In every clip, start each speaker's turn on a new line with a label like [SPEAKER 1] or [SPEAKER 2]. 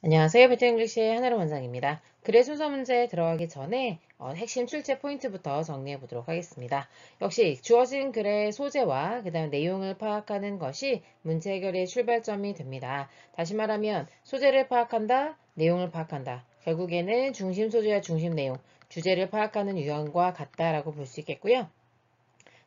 [SPEAKER 1] 안녕하세요. 배틀잉글씨의 하나로 원장입니다. 글의 순서 문제에 들어가기 전에 어, 핵심 출제 포인트부터 정리해 보도록 하겠습니다. 역시 주어진 글의 소재와 그 다음 내용을 파악하는 것이 문제 해결의 출발점이 됩니다. 다시 말하면 소재를 파악한다, 내용을 파악한다. 결국에는 중심 소재와 중심 내용, 주제를 파악하는 유형과 같다라고 볼 수 있겠고요.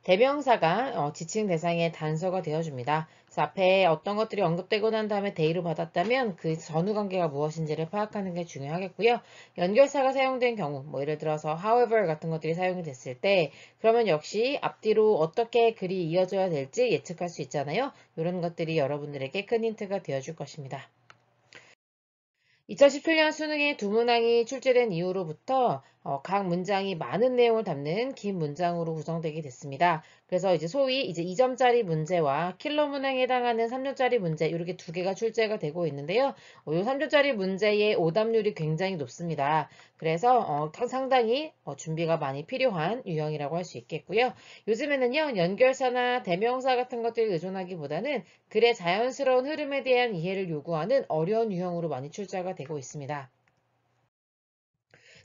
[SPEAKER 1] 대명사가 어, 지칭 대상의 단서가 되어줍니다. 그래 앞에 어떤 것들이 언급되고 난 다음에 대의로 받았다면 그 전후 관계가 무엇인지를 파악하는 게 중요하겠고요. 연결사가 사용된 경우, 뭐 예를 들어서 however 같은 것들이 사용이 됐을 때 그러면 역시 앞뒤로 어떻게 글이 이어져야 될지 예측할 수 있잖아요. 이런 것들이 여러분들에게 큰 힌트가 되어줄 것입니다. 2017년 수능의 두 문항이 출제된 이후로부터 어, 각 문장이 많은 내용을 담는 긴 문장으로 구성되게 됐습니다. 그래서 이제 소위 이제 2점짜리 문제와 킬러 문항에 해당하는 3점짜리 문제 이렇게 두 개가 출제가 되고 있는데요. 어, 이 3점짜리 문제의 오답률이 굉장히 높습니다. 그래서 어, 상당히 어, 준비가 많이 필요한 유형이라고 할 수 있겠고요. 요즘에는요 연결사나 대명사 같은 것들을 의존하기보다는 글의 자연스러운 흐름에 대한 이해를 요구하는 어려운 유형으로 많이 출제가 되고 있습니다.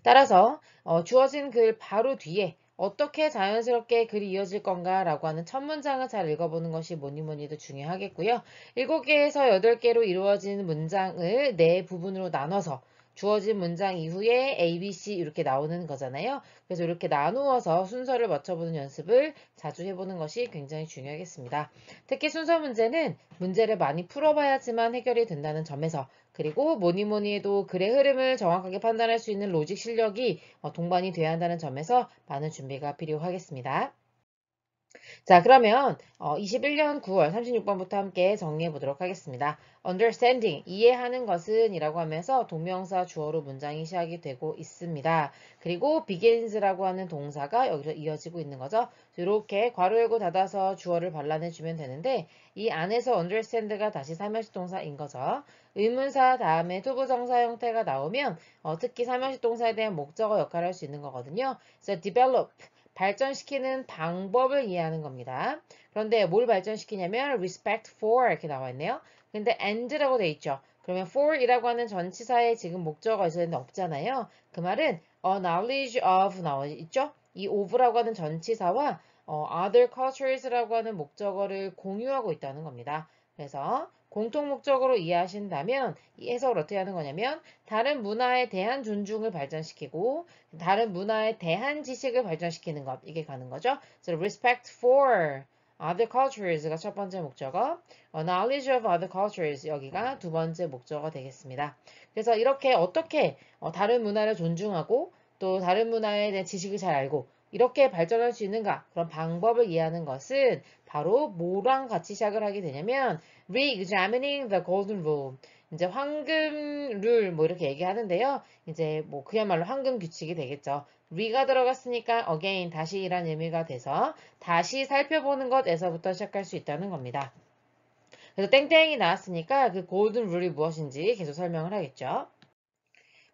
[SPEAKER 1] 따라서 어, 주어진 글 바로 뒤에 어떻게 자연스럽게 글이 이어질 건가 라고 하는 첫 문장을 잘 읽어보는 것이 뭐니 뭐니 도 중요하겠고요. 7개에서 8개로 이루어진 문장을 네 부분으로 나눠서 주어진 문장 이후에 A, B, C 이렇게 나오는 거잖아요. 그래서 이렇게 나누어서 순서를 맞춰보는 연습을 자주 해보는 것이 굉장히 중요하겠습니다. 특히 순서 문제는 문제를 많이 풀어봐야지만 해결이 된다는 점에서 그리고 뭐니 뭐니 해도 글의 흐름을 정확하게 판단할 수 있는 로직 실력이 어, 동반이 돼야 한다는 점에서 많은 준비가 필요하겠습니다. 자 그러면 어, 21년 9월 36번부터 함께 정리해 보도록 하겠습니다. understanding 이해하는 것은 이라고 하면서 동명사 주어로 문장이 시작이 되고 있습니다. 그리고 begins라고 하는 동사가 여기서 이어지고 있는 거죠. 이렇게 괄호 열고 닫아서 주어를 반란해 주면 되는데 이 안에서 understand가 다시 3형식 동사인 거죠. 의문사 다음에 투부정사 형태가 나오면 어, 특히 3형식 동사에 대한 목적어 역할을 할 수 있는 거거든요. 그래서 develop 발전시키는 방법을 이해하는 겁니다. 그런데 뭘 발전시키냐면 respect for 이렇게 나와 있네요. 근데 end라고 돼 있죠. 그러면 for이라고 하는 전치사에 지금 목적어가 있어야 되는데 없잖아요. 그 말은 a knowledge of 나와 있죠. 이 of라고 하는 전치사와 어, other cultures라고 하는 목적어를 공유하고 있다는 겁니다. 그래서 공통 목적으로 이해하신다면 이 해석을 어떻게 하는 거냐면 다른 문화에 대한 존중을 발전시키고 다른 문화에 대한 지식을 발전시키는 것 이게 가는 거죠. So respect for other cultures가 첫 번째 목적어, 어, knowledge of other cultures 여기가 두 번째 목적어 되겠습니다. 그래서 이렇게 어떻게 어, 다른 문화를 존중하고 또 다른 문화에 대한 지식을 잘 알고 이렇게 발전할 수 있는가 그런 방법을 이해하는 것은 바로 뭐랑 같이 시작을 하게 되냐면 Re-examining the golden rule. 이제 황금 룰뭐 이렇게 얘기하는데요. 이제 뭐 그야말로 황금 규칙이 되겠죠. re가 들어갔으니까 again 다시이란 의미가 돼서 다시 살펴보는 것에서부터 시작할 수 있다는 겁니다. 그래서 땡땡이 나왔으니까 그 g 든룰이 무엇인지 계속 설명을 하겠죠.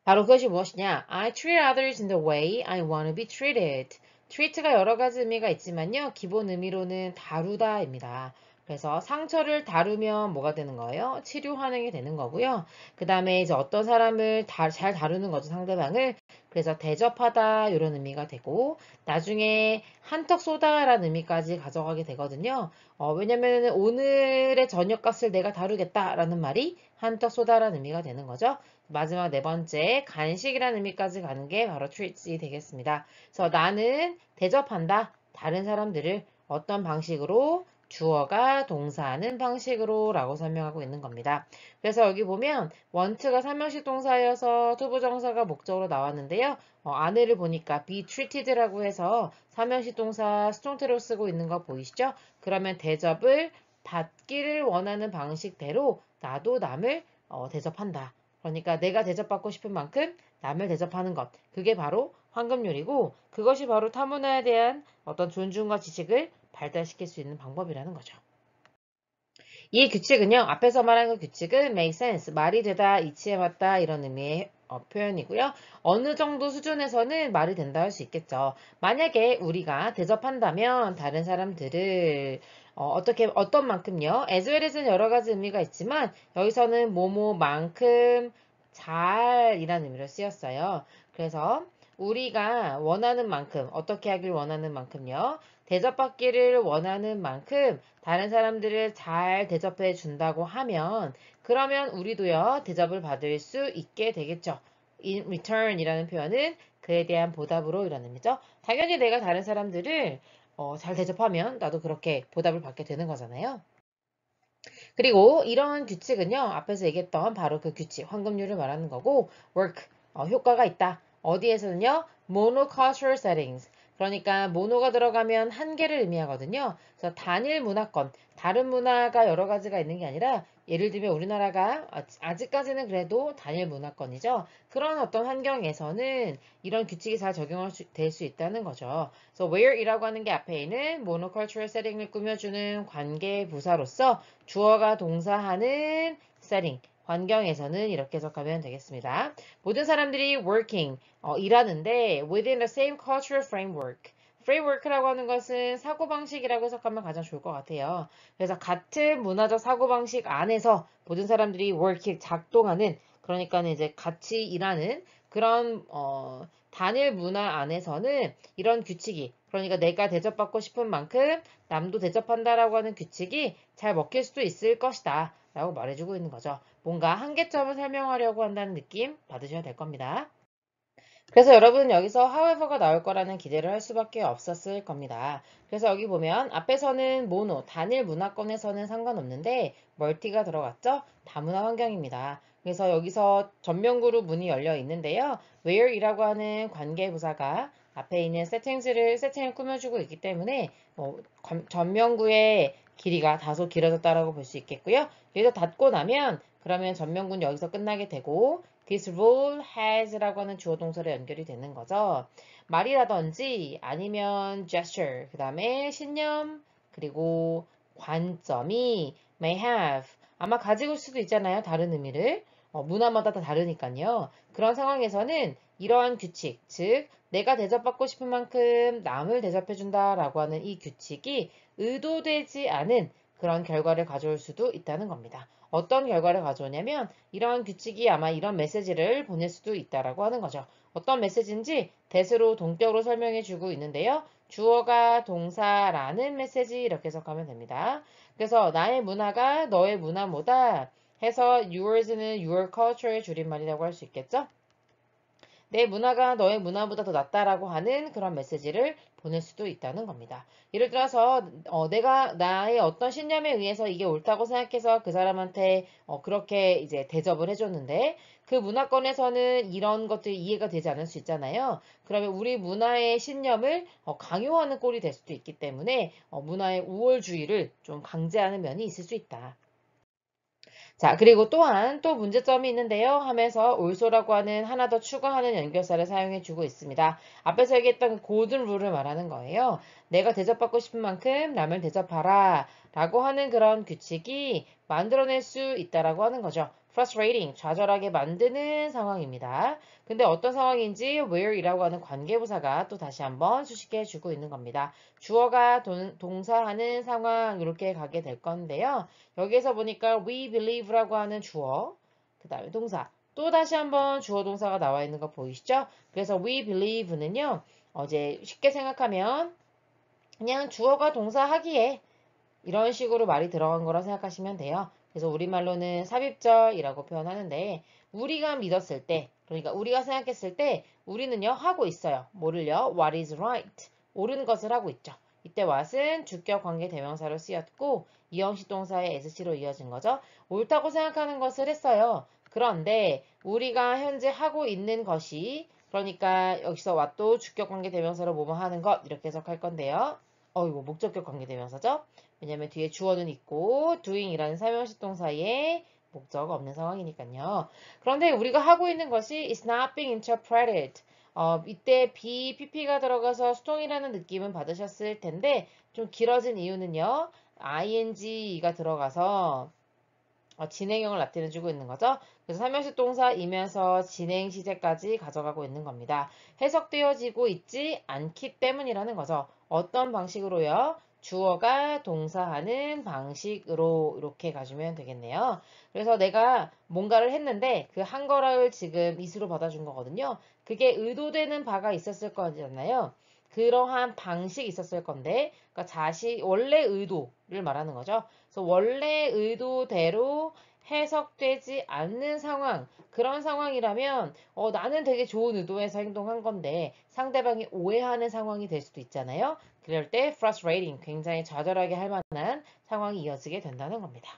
[SPEAKER 1] 바로 그것이 무엇이냐? I treat others in the way I want to be treated. treat가 여러 가지 의미가 있지만요. 기본 의미로는 다루다입니다. 그래서 상처를 다루면 뭐가 되는 거예요? 치료하는 게 되는 거고요. 그 다음에 이제 어떤 사람을 다, 잘 다루는 거죠, 상대방을. 그래서 대접하다 이런 의미가 되고 나중에 한턱 쏘다라는 의미까지 가져가게 되거든요. 어, 왜냐면 오늘의 저녁값을 내가 다루겠다라는 말이 한턱 쏘다라는 의미가 되는 거죠. 마지막 네 번째 간식이라는 의미까지 가는 게 바로 t r e 되겠습니다. 그래서 나는 대접한다. 다른 사람들을 어떤 방식으로 주어가 동사하는 방식으로 라고 설명하고 있는 겁니다. 그래서 여기 보면 원트가 3형식 동사여서 투부정사가 목적으로 나왔는데요. 어, 안에를 보니까 be treated라고 해서 3형식 동사 수동태로 쓰고 있는 거 보이시죠? 그러면 대접을 받기를 원하는 방식대로 나도 남을 어, 대접한다. 그러니까 내가 대접받고 싶은 만큼 남을 대접하는 것. 그게 바로 황금률이고 그것이 바로 타문화에 대한 어떤 존중과 지식을 발달시킬 수 있는 방법이라는 거죠. 이 규칙은요. 앞에서 말한 그 규칙은 make sense, 말이 되다, 이치에 맞다 이런 의미의 어, 표현이고요. 어느 정도 수준에서는 말이 된다 할 수 있겠죠. 만약에 우리가 대접한다면 다른 사람들을 어, 떻게 어떤 만큼요? as well as는 여러 가지 의미가 있지만 여기서는 뭐뭐만큼 잘이라는 의미로 쓰였어요. 그래서 우리가 원하는 만큼 어떻게 하길 원하는 만큼요 대접받기를 원하는 만큼 다른 사람들을 잘 대접해 준다고 하면 그러면 우리도요 대접을 받을 수 있게 되겠죠. in return 이라는 표현은 그에 대한 보답으로 이라는 의미죠. 당연히 내가 다른 사람들을 어, 잘 대접하면 나도 그렇게 보답을 받게 되는 거잖아요. 그리고 이런 규칙은요. 앞에서 얘기했던 바로 그 규칙, 황금률을 말하는 거고 work, 어, 효과가 있다. 어디에서는요? monocultural settings, 그러니까 모노가 들어가면 한계를 의미하거든요. 그래서 단일 문화권, 다른 문화가 여러 가지가 있는 게 아니라 예를 들면 우리나라가 아직까지는 그래도 단일 문화권이죠. 그런 어떤 환경에서는 이런 규칙이 잘 적용될 수 있다는 거죠. 그래서 where이라고 하는 게 앞에 있는 모노컬 o c u l 을 꾸며주는 관계 부사로서 주어가 동사하는 세팅, 환경에서는 이렇게 해석하면 되겠습니다. 모든 사람들이 working, 어, 일하는데 within the same cultural framework. framework라고 하는 것은 사고방식이라고 해석하면 가장 좋을 것 같아요. 그래서 같은 문화적 사고방식 안에서 모든 사람들이 working, 작동하는 그러니까 이제 같이 일하는 그런 어, 단일 문화 안에서는 이런 규칙이 그러니까 내가 대접받고 싶은 만큼 남도 대접한다라고 하는 규칙이 잘 먹힐 수도 있을 것이다 라고 말해주고 있는 거죠. 뭔가 한계점을 설명하려고 한다는 느낌 받으셔야 될 겁니다. 그래서 여러분 여기서 however가 나올 거라는 기대를 할 수밖에 없었을 겁니다. 그래서 여기 보면 앞에서는 모노, 단일 문화권에서는 상관없는데 멀티가 들어갔죠? 다문화 환경입니다. 그래서 여기서 전면구로 문이 열려 있는데요. where이라고 하는 관계부사가 앞에 있는 세팅즈를 세팅을 꾸며주고 있기 때문에 어, 뭐 전면구의 길이가 다소 길어졌다라고 볼 수 있겠고요. 여기서 닫고 나면 그러면 전명군 여기서 끝나게 되고 this role has라고 하는 주어 동사로 연결이 되는 거죠. 말이라든지 아니면 gesture, 그 다음에 신념, 그리고 관점이 may have, 아마 가지고 올 수도 있잖아요. 다른 의미를. 어, 문화마다 다 다르니까요. 그런 상황에서는 이러한 규칙, 즉 내가 대접받고 싶은 만큼 남을 대접해준다라고 하는 이 규칙이 의도되지 않은 그런 결과를 가져올 수도 있다는 겁니다. 어떤 결과를 가져오냐면 이러한 규칙이 아마 이런 메시지를 보낼 수도 있다라고 하는 거죠. 어떤 메시지인지 대세로 동격으로 설명해 주고 있는데요. 주어가 동사라는 메시지 이렇게 해석하면 됩니다. 그래서 나의 문화가 너의 문화보다 해서 yours는 your culture의 줄임말이라고 할 수 있겠죠? 내 문화가 너의 문화보다 더 낫다라고 하는 그런 메시지를 보낼 수도 있다는 겁니다. 예를 들어서 어, 내가 나의 어떤 신념에 의해서 이게 옳다고 생각해서 그 사람한테 어, 그렇게 이제 대접을 해줬는데 그 문화권에서는 이런 것들이 이해가 되지 않을 수 있잖아요. 그러면 우리 문화의 신념을 어, 강요하는 꼴이 될 수도 있기 때문에 어, 문화의 우월주의를 좀 강제하는 면이 있을 수 있다. 자, 그리고 또한 또 문제점이 있는데요 하면서 올소라고 하는 하나 더 추가하는 연결사를 사용해 주고 있습니다. 앞에서 얘기했던 그 고든 룰을 말하는 거예요. 내가 대접받고 싶은 만큼 남을 대접하라 라고 하는 그런 규칙이 만들어낼 수 있다라고 하는 거죠. frustrating, 좌절하게 만드는 상황입니다. 근데 어떤 상황인지 where이라고 하는 관계부사가 또 다시 한번 수식해 주고 있는 겁니다. 주어가 동, 동사하는 상황 이렇게 가게 될 건데요. 여기에서 보니까 we believe라고 하는 주어, 그 다음에 동사, 또 다시 한번 주어 동사가 나와 있는 거 보이시죠? 그래서 we believe는요. 어제 쉽게 생각하면 그냥 주어가 동사하기에 이런 식으로 말이 들어간 거라 생각하시면 돼요. 그래서 우리말로는 삽입절이라고 표현하는데 우리가 믿었을 때 그러니까 우리가 생각했을 때 우리는요 하고 있어요. 뭐를요? What is right? 옳은 것을 하고 있죠. 이때 what은 주격 관계 대명사로 쓰였고 이형식 동사의 sc로 이어진 거죠. 옳다고 생각하는 것을 했어요. 그런데 우리가 현재 하고 있는 것이 그러니까 여기서 what도 주격 관계 대명사로 뭐뭐 하는 것 이렇게 해석할 건데요. 어이구 목적격 관계 대명사죠. 왜냐면 뒤에 주어는 있고 doing이라는 사용시 동사에 목적 없는 상황이니까요. 그런데 우리가 하고 있는 것이 is not being interpreted. 어, 이때 be, pp가 들어가서 수동이라는 느낌은 받으셨을 텐데 좀 길어진 이유는요. ing가 들어가서 어, 진행형을 나타내주고 있는 거죠. 그래서 3형식 동사이면서 진행 시제까지 가져가고 있는 겁니다. 해석되어지고 있지 않기 때문이라는 거죠. 어떤 방식으로요? 주어가 동사하는 방식으로 이렇게 가주면 되겠네요. 그래서 내가 뭔가를 했는데 그 한 거를 지금 이수로 받아준 거거든요. 그게 의도되는 바가 있었을 거잖아요. 그러한 방식이 있었을 건데 그러니까 자신 원래 의도를 말하는 거죠. 그래서 원래 의도대로 해석되지 않는 상황, 그런 상황이라면 어, 나는 되게 좋은 의도에서 행동한 건데 상대방이 오해하는 상황이 될 수도 있잖아요. 그럴 때 frustrating, 굉장히 좌절하게 할 만한 상황이 이어지게 된다는 겁니다.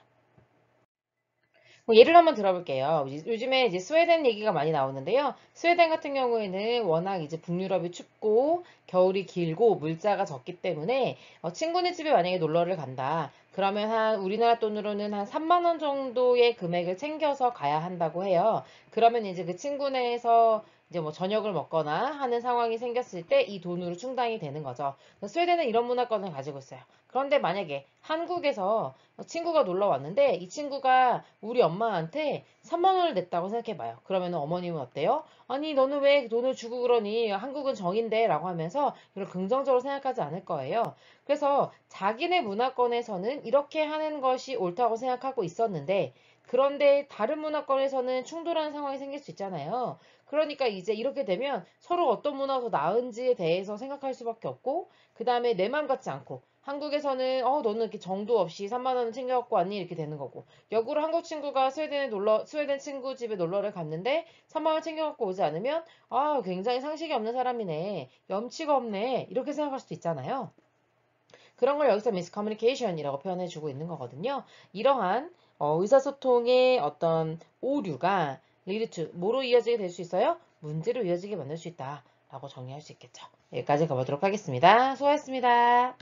[SPEAKER 1] 뭐 예를 한번 들어볼게요. 요즘에 이제 스웨덴 얘기가 많이 나오는데요. 스웨덴 같은 경우에는 워낙 이제 북유럽이 춥고 겨울이 길고 물자가 적기 때문에 어, 친구네 집에 만약에 놀러를 간다. 그러면 한 우리나라 돈으로는 한 3만 원 정도의 금액을 챙겨서 가야 한다고 해요. 그러면 이제 그 친구네에서 이제 뭐 저녁을 먹거나 하는 상황이 생겼을 때 이 돈으로 충당이 되는 거죠. 스웨덴은 이런 문화권을 가지고 있어요. 그런데 만약에 한국에서 친구가 놀러 왔는데 이 친구가 우리 엄마한테 3만 원을 냈다고 생각해봐요. 그러면 어머님은 어때요? 아니 너는 왜 돈을 주고 그러니 한국은 정인데 라고 하면서 이걸 긍정적으로 생각하지 않을 거예요. 그래서 자기네 문화권에서는 이렇게 하는 것이 옳다고 생각하고 있었는데 그런데 다른 문화권에서는 충돌하는 상황이 생길 수 있잖아요. 그러니까 이제 이렇게 되면 서로 어떤 문화가 더 나은지에 대해서 생각할 수밖에 없고 그 다음에 내 맘 같지 않고 한국에서는 어 너는 이렇게 정도 없이 3만 원을 챙겨 갖고 왔니 이렇게 되는 거고 역으로 한국 친구가 스웨덴에 놀러 스웨덴 친구 집에 놀러를 갔는데 3만 원 챙겨 갖고 오지 않으면 아 굉장히 상식이 없는 사람이네 염치가 없네 이렇게 생각할 수도 있잖아요. 그런 걸 여기서 미스커뮤니케이션이라고 표현해 주고 있는 거거든요. 이러한 어, 의사소통의 어떤 오류가 lead to 뭐로 이어지게 될 수 있어요? 문제로 이어지게 만들 수 있다 라고 정리할 수 있겠죠. 여기까지 가보도록 하겠습니다. 수고하셨습니다.